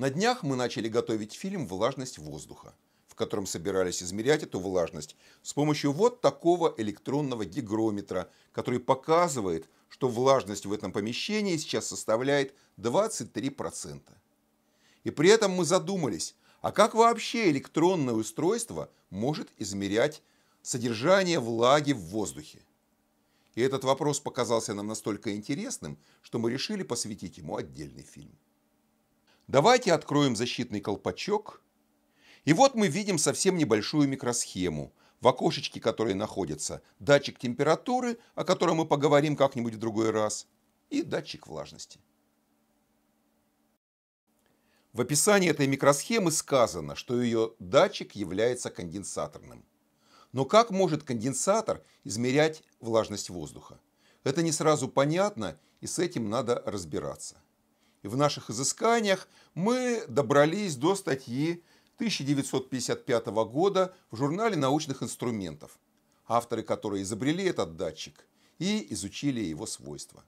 На днях мы начали готовить фильм «Влажность воздуха», в котором собирались измерять эту влажность с помощью вот такого электронного гигрометра, который показывает, что влажность в этом помещении сейчас составляет 23%. И при этом мы задумались, а как вообще электронное устройство может измерять содержание влаги в воздухе? И этот вопрос показался нам настолько интересным, что мы решили посвятить ему отдельный фильм. Давайте откроем защитный колпачок. И вот мы видим совсем небольшую микросхему, в окошечке которой находится датчик температуры, о котором мы поговорим как-нибудь в другой раз, и датчик влажности. В описании этой микросхемы сказано, что ее датчик является конденсаторным. Но как может конденсатор измерять влажность воздуха? Это не сразу понятно, и с этим надо разбираться и в наших изысканиях мы добрались до статьи 1955 года в журнале научных инструментов, авторы которой изобрели этот датчик и изучили его свойства.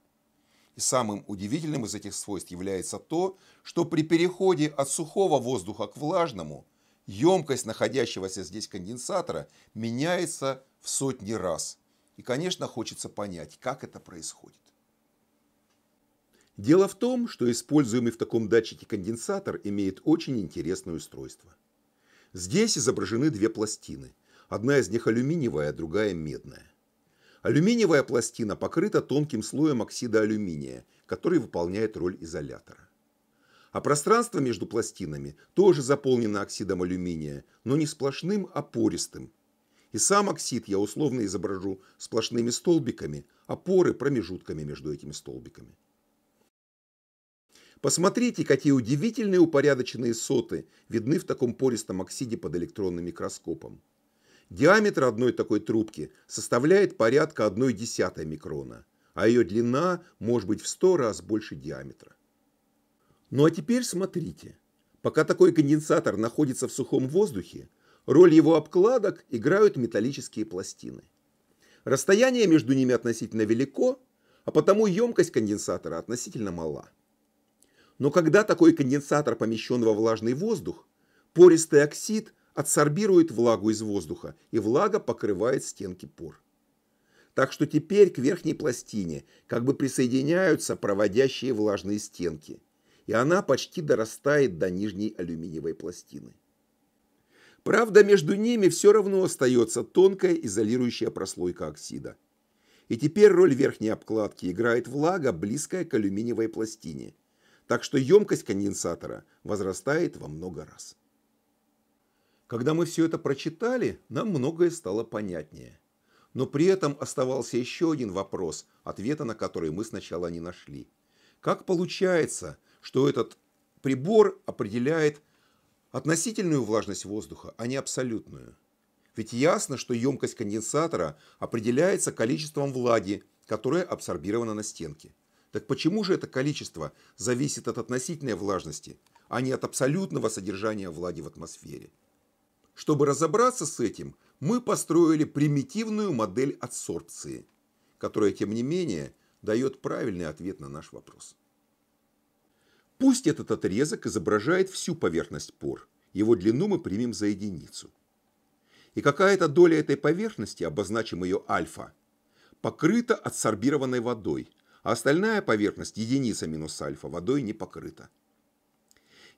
И самым удивительным из этих свойств является то, что при переходе от сухого воздуха к влажному емкость находящегося здесь конденсатора меняется в сотни раз. И, конечно, хочется понять, как это происходит. Дело в том, что используемый в таком датчике конденсатор имеет очень интересное устройство. Здесь изображены две пластины. Одна из них алюминиевая, а другая медная. Алюминиевая пластина покрыта тонким слоем оксида алюминия, который выполняет роль изолятора. А пространство между пластинами тоже заполнено оксидом алюминия, но не сплошным, а пористым. И сам оксид я условно изображу сплошными столбиками, а поры – промежутками между этими столбиками. Посмотрите, какие удивительные упорядоченные соты видны в таком пористом оксиде под электронным микроскопом. Диаметр одной такой трубки составляет порядка десятой микрона, а ее длина может быть в 100 раз больше диаметра. Ну а теперь смотрите. Пока такой конденсатор находится в сухом воздухе, роль его обкладок играют металлические пластины. Расстояние между ними относительно велико, а потому емкость конденсатора относительно мала. Но когда такой конденсатор помещен во влажный воздух, пористый оксид адсорбирует влагу из воздуха, и влага покрывает стенки пор. Так что теперь к верхней пластине как бы присоединяются проводящие влажные стенки, и она почти дорастает до нижней алюминиевой пластины. Правда, между ними все равно остается тонкая изолирующая прослойка оксида. И теперь роль верхней обкладки играет влага, близкая к алюминиевой пластине – так что емкость конденсатора возрастает во много раз. Когда мы все это прочитали, нам многое стало понятнее. Но при этом оставался еще один вопрос, ответа на который мы сначала не нашли. Как получается, что этот прибор определяет относительную влажность воздуха, а не абсолютную? Ведь ясно, что емкость конденсатора определяется количеством влаги, которая абсорбирована на стенке. Так почему же это количество зависит от относительной влажности, а не от абсолютного содержания влаги в атмосфере? Чтобы разобраться с этим, мы построили примитивную модель адсорбции, которая, тем не менее, дает правильный ответ на наш вопрос. Пусть этот отрезок изображает всю поверхность пор, его длину мы примем за единицу. И какая-то доля этой поверхности, обозначим ее альфа, покрыта адсорбированной водой, а остальная поверхность единица минус альфа водой не покрыта.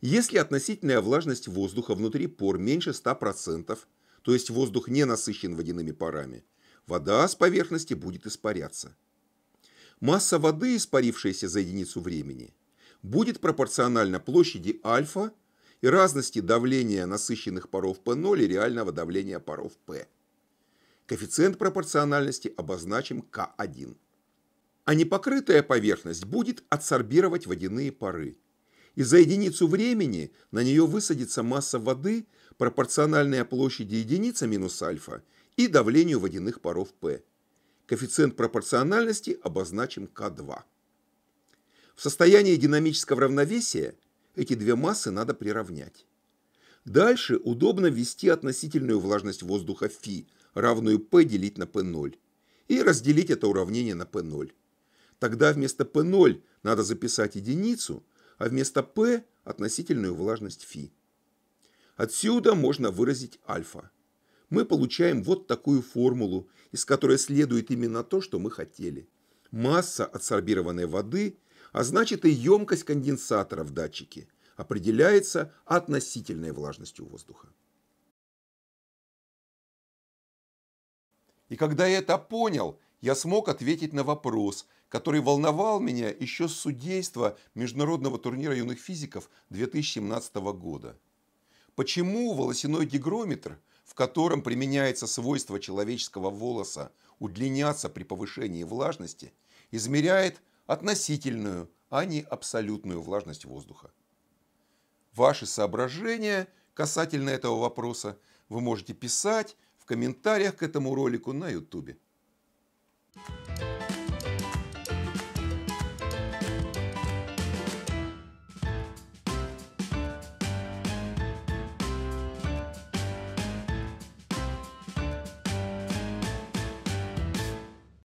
Если относительная влажность воздуха внутри пор меньше 100%, то есть воздух не насыщен водяными парами, вода с поверхности будет испаряться. Масса воды, испарившаяся за единицу времени, будет пропорциональна площади альфа и разности давления насыщенных паров P0 и реального давления паров P. Коэффициент пропорциональности обозначим k 1 а непокрытая поверхность будет адсорбировать водяные пары. И за единицу времени на нее высадится масса воды, пропорциональная площади единицы минус альфа и давлению водяных паров P. Коэффициент пропорциональности обозначим К2. В состоянии динамического равновесия эти две массы надо приравнять. Дальше удобно ввести относительную влажность воздуха φ, равную P делить на P0, и разделить это уравнение на P0. Тогда вместо P0 надо записать единицу, а вместо P – относительную влажность φ. Отсюда можно выразить альфа. Мы получаем вот такую формулу, из которой следует именно то, что мы хотели. Масса адсорбированной воды, а значит и емкость конденсатора в датчике, определяется относительной влажностью воздуха. И когда я это понял, я смог ответить на вопрос, который волновал меня еще с судейства Международного турнира юных физиков 2017 года. Почему волосяной гигрометр, в котором применяется свойство человеческого волоса удлиняться при повышении влажности, измеряет относительную, а не абсолютную влажность воздуха? Ваши соображения касательно этого вопроса вы можете писать в комментариях к этому ролику на YouTube. Bye.